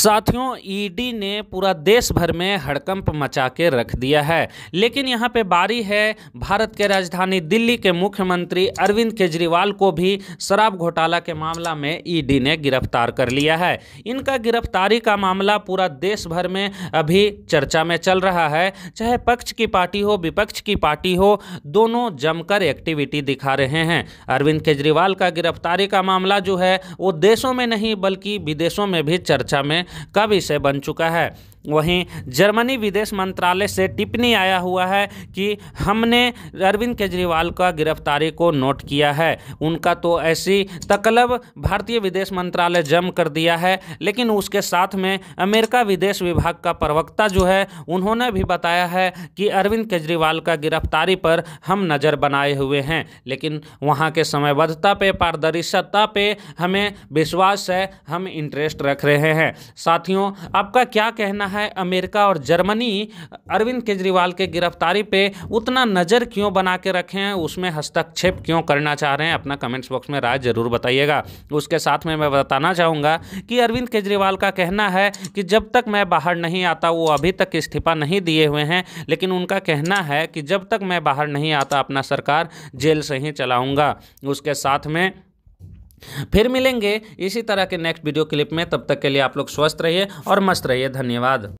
साथियों ईडी ने पूरा देश भर में हड़कंप मचा के रख दिया है लेकिन यहाँ पे बारी है भारत के राजधानी दिल्ली के मुख्यमंत्री अरविंद केजरीवाल को भी शराब घोटाला के मामला में ईडी ने गिरफ्तार कर लिया है इनका गिरफ्तारी का मामला पूरा देश भर में अभी चर्चा में चल रहा है चाहे पक्ष की पार्टी हो विपक्ष की पार्टी हो दोनों जमकर एक्टिविटी दिखा रहे हैं अरविंद केजरीवाल का गिरफ्तारी का मामला जो है वो देशों में नहीं बल्कि विदेशों में भी चर्चा में का विषय बन चुका है वहीं जर्मनी विदेश मंत्रालय से टिप्पणी आया हुआ है कि हमने अरविंद केजरीवाल का गिरफ्तारी को नोट किया है उनका तो ऐसी तकलब भारतीय विदेश मंत्रालय जम कर दिया है लेकिन उसके साथ में अमेरिका विदेश विभाग का प्रवक्ता जो है उन्होंने भी बताया है कि अरविंद केजरीवाल का गिरफ्तारी पर हम नज़र बनाए हुए हैं लेकिन वहाँ के समयबद्धता पे पारदर्शिता पे हमें विश्वास है हम इंटरेस्ट रख रहे हैं साथियों आपका क्या कहना है अमेरिका और जर्मनी अरविंद केजरीवाल के गिरफ्तारी पे उतना नज़र क्यों बना के रखे हैं उसमें हस्तक्षेप क्यों करना चाह रहे हैं अपना कमेंट्स बॉक्स में राय ज़रूर बताइएगा उसके साथ में मैं बताना चाहूँगा कि अरविंद केजरीवाल का कहना है कि जब तक मैं बाहर नहीं आता वो अभी तक इस्तीफा नहीं दिए हुए हैं लेकिन उनका कहना है कि जब तक मैं बाहर नहीं आता अपना सरकार जेल से ही चलाऊँगा उसके साथ में फिर मिलेंगे इसी तरह के नेक्स्ट वीडियो क्लिप में तब तक के लिए आप लोग स्वस्थ रहिए और मस्त रहिए धन्यवाद